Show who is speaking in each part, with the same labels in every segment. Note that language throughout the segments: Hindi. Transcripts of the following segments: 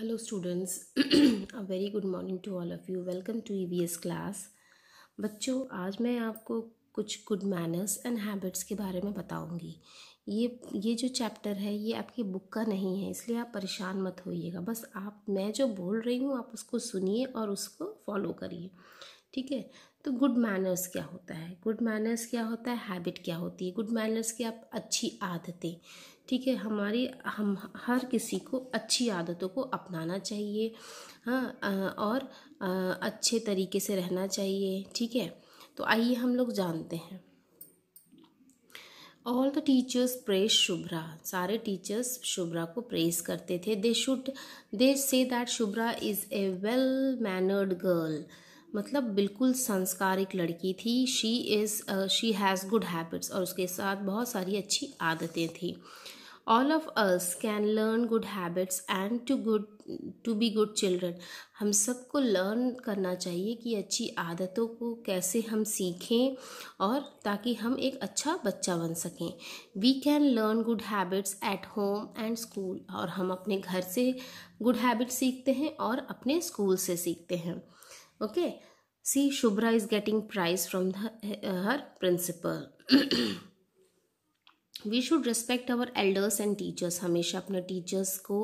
Speaker 1: hello students a very good morning to all of you welcome to EBS class बच्चों आज मैं आपको कुछ गुड मैनर्स एंड हैबिट्स के बारे में बताऊंगी ये ये जो चैप्टर है ये आपकी बुक का नहीं है इसलिए आप परेशान मत होइएगा बस आप मैं जो बोल रही हूँ आप उसको सुनिए और उसको फॉलो करिए ठीक है तो गुड मैनर्स क्या होता है गुड मैनर्स क्या होता है हैबिट क्या होती है गुड मैनर्स की आप अच्छी आदतें ठीक है हमारी हम हर किसी को अच्छी आदतों को अपनाना चाहिए हाँ और अच्छे तरीके से रहना चाहिए ठीक है तो आइए हम लोग जानते हैं all the teachers praise Shubhra सारे टीचर्स शुभ्रा को प्रेस करते थे दे should they say that Shubhra is a well mannered girl मतलब बिल्कुल संस्कारिक लड़की थी she is she has good habits और उसके साथ बहुत सारी अच्छी आदतें थी all of us can learn good habits and to good to be good children हम सबको लर्न करना चाहिए कि अच्छी आदतों को कैसे हम सीखें और ताकि हम एक अच्छा बच्चा बन सकें we can learn good habits at home and school और हम अपने घर से गुड हैबिट्स सीखते हैं और अपने स्कूल से सीखते हैं okay see Shubhra is getting prize from the, principal we should respect our elders and teachers हमेशा अपने टीचर्स को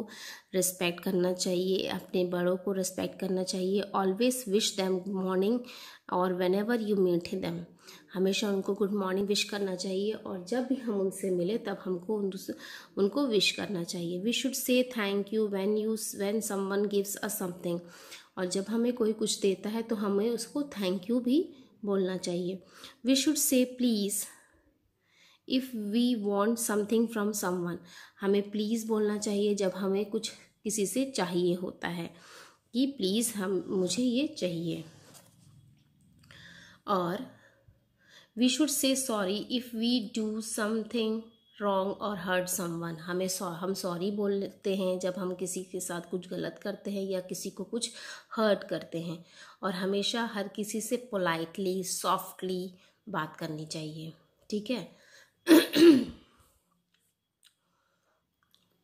Speaker 1: रिस्पेक्ट करना चाहिए अपने बड़ों को रिस्पेक्ट करना चाहिए always wish them good morning और whenever you meet them हमेशा उनको गुड मॉर्निंग विश करना चाहिए और जब भी हम उनसे मिले तब हमको उनको विश करना चाहिए we should say thank you when you when someone gives a something और जब हमें कोई कुछ देता है तो हमें उसको थैंक यू भी बोलना चाहिए we should say please if we want something from someone हमें प्लीज़ बोलना चाहिए जब हमें कुछ किसी से चाहिए होता है कि प्लीज़ हम मुझे ये चाहिए और we should say sorry if we do something wrong और हर्ट समवन हमें सौ हम सॉरी बोलते हैं जब हम किसी के साथ कुछ गलत करते हैं या किसी को कुछ हर्ट करते हैं और हमेशा हर किसी से पोलाइटली सॉफ्टली बात करनी चाहिए ठीक है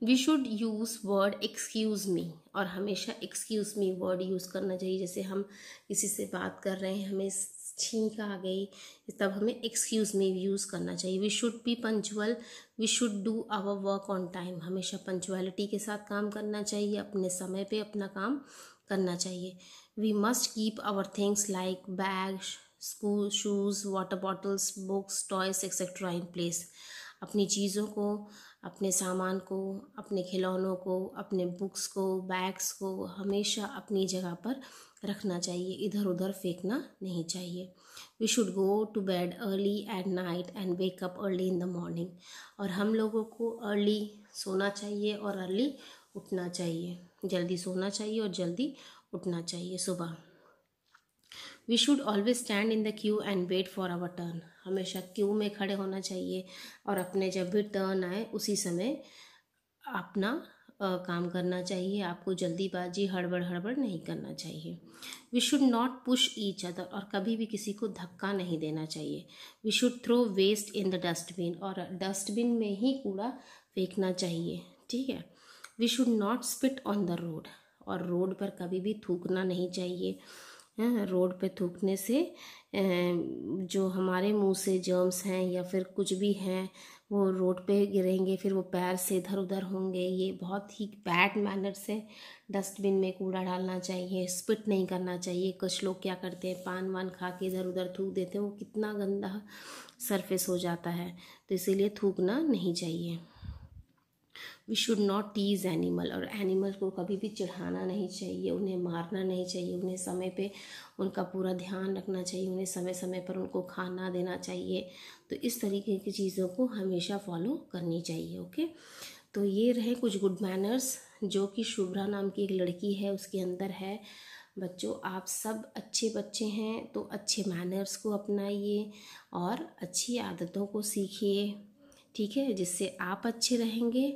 Speaker 1: we should use word excuse me और हमेशा एक्सक्यूज़ मी वर्ड यूज़ करना चाहिए जैसे हम किसी से बात कर रहे हैं हमें छींक आ गई तब हमें एक्सक्यूज़ में यूज़ करना चाहिए we should be punctual we should do our work on time हमेशा पंचुअलिटी के साथ काम करना चाहिए अपने समय पे अपना काम करना चाहिए we must keep our things like bag school shoes water bottles books toys etcetera in place अपनी चीज़ों को अपने सामान को अपने खिलौनों को अपने बुक्स को बैग्स को हमेशा अपनी जगह पर रखना चाहिए इधर उधर फेंकना नहीं चाहिए we should go to bed early at night and wake up early in the morning और हम लोगों को अर्ली सोना चाहिए और अर्ली उठना चाहिए जल्दी सोना चाहिए और जल्दी उठना चाहिए सुबह we should always stand in the queue and wait for our turn हमेशा क्यू में खड़े होना चाहिए और अपने जब भी टर्न आए उसी समय अपना आ, काम करना चाहिए आपको जल्दीबाजी हड़बड़ हड़बड़ नहीं करना चाहिए we should not push each other और कभी भी किसी को धक्का नहीं देना चाहिए we should throw waste in the dustbin और डस्टबिन में ही कूड़ा फेंकना चाहिए ठीक है we should not spit on the road और रोड पर कभी भी थूकना नहीं चाहिए रोड पे थूकने से जो हमारे मुंह से जर्म्स हैं या फिर कुछ भी हैं वो रोड पे गिरेंगे फिर वो पैर से इधर उधर होंगे ये बहुत ही बैड मैनर से डस्टबिन में कूड़ा डालना चाहिए स्पिट नहीं करना चाहिए कुछ लोग क्या करते हैं पान वान खा के इधर उधर थूक देते हैं वो कितना गंदा सरफेस हो जाता है तो इसीलिए थूकना नहीं चाहिए we should not tease animal और एनिमल को कभी भी चढ़ाना नहीं चाहिए उन्हें मारना नहीं चाहिए उन्हें समय पे उनका पूरा ध्यान रखना चाहिए उन्हें समय समय पर उनको खाना देना चाहिए तो इस तरीके की चीज़ों को हमेशा फॉलो करनी चाहिए ओके तो ये रहे कुछ गुड मैनर्स जो कि शुभ्रा नाम की एक लड़की है उसके अंदर है बच्चों आप सब अच्छे बच्चे हैं तो अच्छे मैनर्स को अपनाइए और अच्छी आदतों को सीखिए ठीक है जिससे आप अच्छे रहेंगे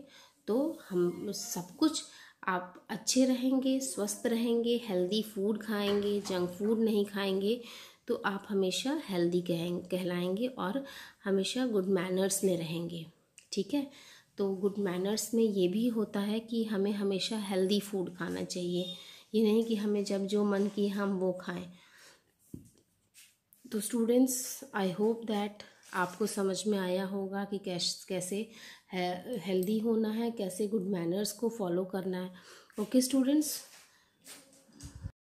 Speaker 1: तो हम सब कुछ आप अच्छे रहेंगे स्वस्थ रहेंगे हेल्दी फूड खाएंगे जंक फूड नहीं खाएंगे तो आप हमेशा हेल्दी कहें कहलाएंगे और हमेशा गुड मैनर्स में रहेंगे ठीक है तो गुड मैनर्स में ये भी होता है कि हमें हमेशा हेल्दी फूड खाना चाहिए ये नहीं कि हमें जब जो मन किए हम वो खाएं तो स्टूडेंट्स आई होप दैट आपको समझ में आया होगा कि कैश कैसे हेल्दी होना है कैसे गुड मैनर्स को फॉलो करना है ओके स्टूडेंट्स